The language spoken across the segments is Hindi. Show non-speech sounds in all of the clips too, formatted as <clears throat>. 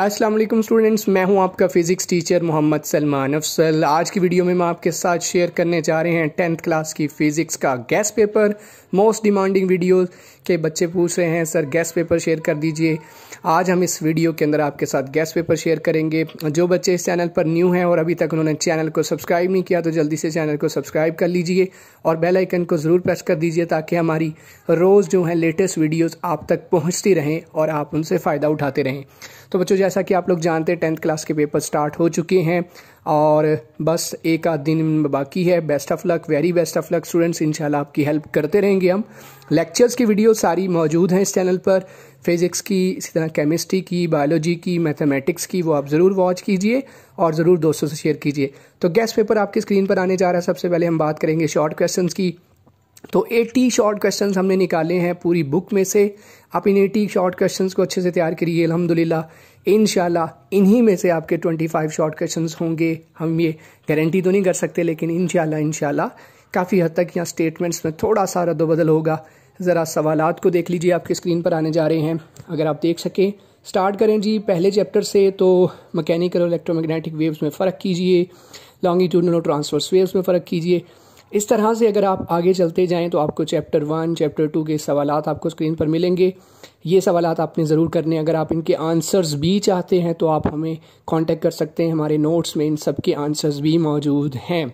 असलम स्टूडेंट्स मैं हूं आपका फ़िज़िक्स टीचर मोहम्मद सलमान अफसल आज की वीडियो में हम आपके साथ शेयर करने जा रहे हैं टेंथ क्लास की फ़िज़िक्स का guess paper most demanding video के बच्चे पूछ रहे हैं सर गैस पेपर शेयर कर दीजिए आज हम इस वीडियो के अंदर आपके साथ गैस पेपर शेयर करेंगे जो बच्चे इस चैनल पर न्यू हैं और अभी तक उन्होंने चैनल को सब्सक्राइब नहीं किया तो जल्दी से चैनल को सब्सक्राइब कर लीजिए और बेल आइकन को ज़रूर प्रेस कर दीजिए ताकि हमारी रोज़ जो है लेटेस्ट वीडियोज़ आप तक पहुँचती रहें और आप उनसे फ़ायदा उठाते रहें तो बच्चों जैसा कि आप लोग जानते हैं टेंथ क्लास के पेपर स्टार्ट हो चुके हैं और बस एक आध दिन बाकी है best of luck very best of luck students इंशाल्लाह आपकी हेल्प करते रहेंगे हम लेक्चर्स की वीडियो सारी मौजूद हैं इस चैनल पर फिज़िक्स की इसी तरह केमिस्ट्री की बायोलॉजी की मैथमेटिक्स की वो आप ज़रूर वॉच कीजिए और ज़रूर दोस्तों से शेयर कीजिए तो गेस्ट पेपर आपकी स्क्रीन पर आने जा रहा है सबसे पहले हम बात करेंगे शॉर्ट क्वेश्चन की तो 80 शॉर्ट क्वेश्चंस हमने निकाले हैं पूरी बुक में से आप इन 80 शॉर्ट क्वेश्चंस को अच्छे से तैयार करिए अलहमदिल्ला इन इन्हीं में से आपके 25 शॉर्ट क्वेश्चन होंगे हम ये गारंटी तो नहीं कर सकते लेकिन इन शाला काफ़ी हद तक यहाँ स्टेटमेंट्स में थोड़ा सा रद्दबदल होगा ज़रा सवाल को देख लीजिए आपके स्क्रीन पर आने जा रहे हैं अगर आप देख सकें स्टार्ट करें जी पहले चैप्टर से तो मैकेनिकल और इलेक्ट्रोमैग्नेटिक वेव्स में फ़र्क कीजिए लॉन्गिट्यूडनल और ट्रांसवर्स वेव्स में फ़र्क कीजिए इस तरह से अगर आप आगे चलते जाएं तो आपको चैप्टर वन चैप्टर टू के सवाल आपको स्क्रीन पर मिलेंगे ये सवाल आपने ज़रूर करने अगर आप इनके आंसर्स भी चाहते हैं तो आप हमें कांटेक्ट कर सकते हैं हमारे नोट्स में इन सब के आंसर्स भी मौजूद हैं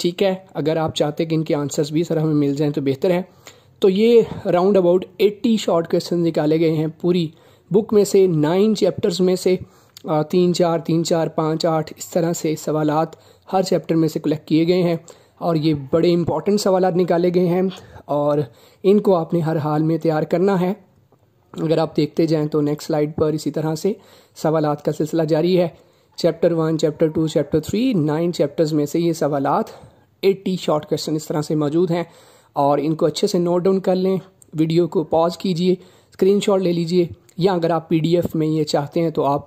ठीक है अगर आप चाहते हैं कि इनके आंसर्स भी सर हमें मिल जाएँ तो बेहतर है तो ये round about eighty short question निकाले गए हैं पूरी बुक में से नाइन चैप्टर्स में से तीन चार तीन चार पाँच आठ इस तरह से सवाल हर चैप्टर में से कलेक्ट किए गए हैं और ये बड़े इंपॉर्टेंट सवाल निकाले गए हैं और इनको आपने हर हाल में तैयार करना है अगर आप देखते जाएं तो नेक्स्ट स्लाइड पर इसी तरह से सवाल का सिलसिला जारी है chapter one chapter two chapter three nine chapters में से ये सवाल एट्टी शॉर्ट क्वेश्चन इस तरह से मौजूद हैं और इनको अच्छे से नोट डाउन कर लें वीडियो को पॉज कीजिए स्क्रीनशॉट ले लीजिए या अगर आप पी में ये चाहते हैं तो आप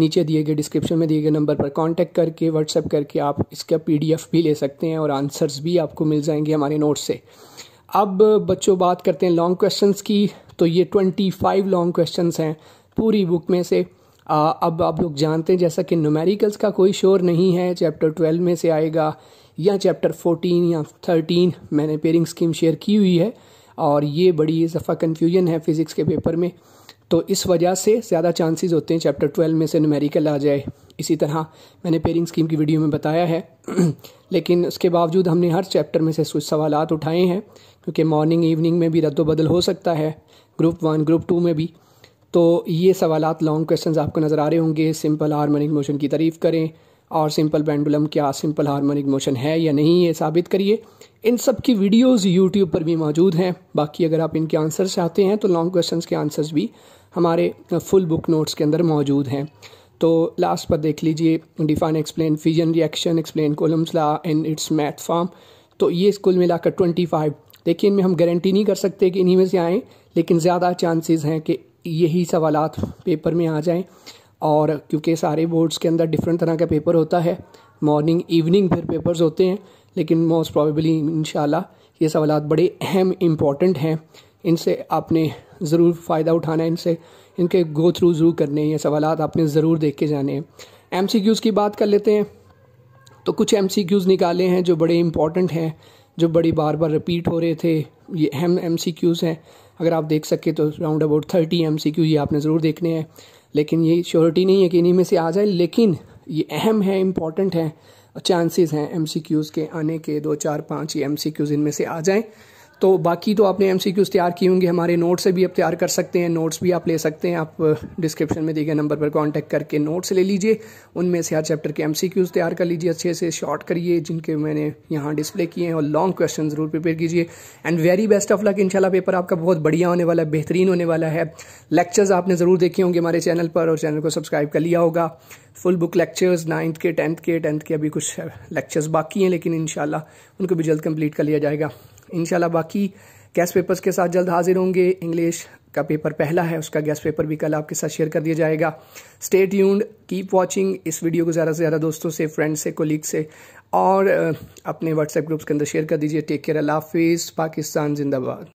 नीचे दिए गए डिस्क्रिप्शन में दिए गए नंबर पर कांटेक्ट करके व्हाट्सअप करके आप इसका पी भी ले सकते हैं और आंसर्स भी आपको मिल जाएंगे हमारे नोट से अब बच्चों बात करते हैं लॉन्ग क्वेश्चन की तो ये ट्वेंटी फाइव लॉन्ग क्वेश्चन हैं पूरी बुक में से आ, अब आप लोग जानते हैं जैसा कि न्यूमेरिकल्स का कोई शोर नहीं है चैप्टर ट्वेल्व में से आएगा या चैप्टर फोर्टीन या थर्टीन मैंने पेरिंग स्कीम शेयर की हुई है और ये बड़ी सफ़ा दफ़ा कन्फ्यूजन है फिज़िक्स के पेपर में तो इस वजह से ज़्यादा चांसेस होते हैं चैप्टर ट्वेल्व में से न्यूमेरिकल आ जाए इसी तरह मैंने पेयरिंग स्कीम की वीडियो में बताया है <clears throat> लेकिन उसके बावजूद हमने हर चैप्टर में से कुछ सवाल उठाए हैं क्योंकि मॉर्निंग इवनिंग में भी रद्द बदल हो सकता है ग्रुप वन ग्रुप टू में भी तो ये सवाल लॉन्ग क्वेश्चन आपको नज़र आ रहे होंगे सिंपल हारमोनिक मोशन की तारीफ़ करें और सिंपल पेंडुलम क्या सिंपल हारमोनिक मोशन है या नहीं ये साबित करिए इन सब की वीडियोस यूट्यूब पर भी मौजूद हैं बाकी अगर आप इनके आंसर्स चाहते हैं तो लॉन्ग क्वेश्चंस के आंसर्स भी हमारे फुल बुक नोट्स के अंदर मौजूद हैं तो लास्ट पर देख लीजिए define explain fission reaction explain Coulomb's law in its math form तो ये स्कूल मिलाकर ट्वेंटी फाइव देखिए इनमें हम गारंटी नहीं कर सकते कि इन्हीं में से आएँ लेकिन ज़्यादा चांसेस हैं कि यही सवाल पेपर में आ जाएँ और क्योंकि सारे बोर्ड्स के अंदर डिफरेंट तरह का पेपर होता है मॉर्निंग इवनिंग फिर पेपर्स होते हैं लेकिन मोस्ट प्रॉबेबली इन ये सवाल बड़े अहम इम्पॉर्टेंट हैं इनसे आपने ज़रूर फ़ायदा उठाना है इनसे इनके गो थ्रू ज़रूर करने हैं ये सवाल आपने ज़रूर देख के जाने हैं एम की बात कर लेते हैं तो कुछ एम निकाले हैं जो बड़े इंपॉर्टेंट हैं जो बड़ी बार बार रिपीट हो रहे थे ये अहम एम हैं अगर आप देख सके तो राउंड अबाउट थर्टी एम ये आपने ज़रूर देखने हैं लेकिन ये श्योरिटी नहीं है कि इन्हीं में से आ जाए लेकिन ये अहम है इम्पॉर्टेंट हैं चांसेस हैं एम के आने के दो चार पाँच ये एम इनमें से आ जाएँ तो बाकी तो आपने एम तैयार किए होंगे हमारे नोट्स से भी आप तैयार कर सकते हैं नोट्स भी आप ले सकते हैं आप डिस्क्रिप्शन में दिए गए नंबर पर कांटेक्ट करके नोट्स ले लीजिए उनमें से हर चैप्टर के एम तैयार कर लीजिए अच्छे से शॉर्ट करिए जिनके मैंने यहाँ डिस्प्ले किए हैं और लॉन्ग क्वेश्चन ज़रूर प्रिपेयर कीजिए and very best of luck इनशाला पेपर आपका बहुत बढ़िया होने वाला है बेहतरीन होने वाला है लेक्चर्स आपने ज़रूर देखे होंगे हमारे चैनल पर और चैनल को सब्सक्राइब कर लिया होगा फुल बुक लेक्चर्स नाइन्थ के टेंथ के टेंथ के अभी कुछ लेक्चर्स बाकी हैं लेकिन इन उनको भी जल्द कंप्लीट कर लिया जाएगा इन बाकी गैस पेपर्स के साथ जल्द हाजिर होंगे इंग्लिश का पेपर पहला है उसका गैस पेपर भी कल आपके साथ शेयर कर दिया जाएगा स्टे ट्यून्ड कीप वॉचिंग इस वीडियो को ज़्यादा से ज़्यादा दोस्तों से फ्रेंड से कोलीग से और अपने व्हाट्सएप ग्रुप्स के अंदर शेयर कर दीजिए टेक केयर अल्लाह हाफिज़ पाकिस्तान जिंदाबाद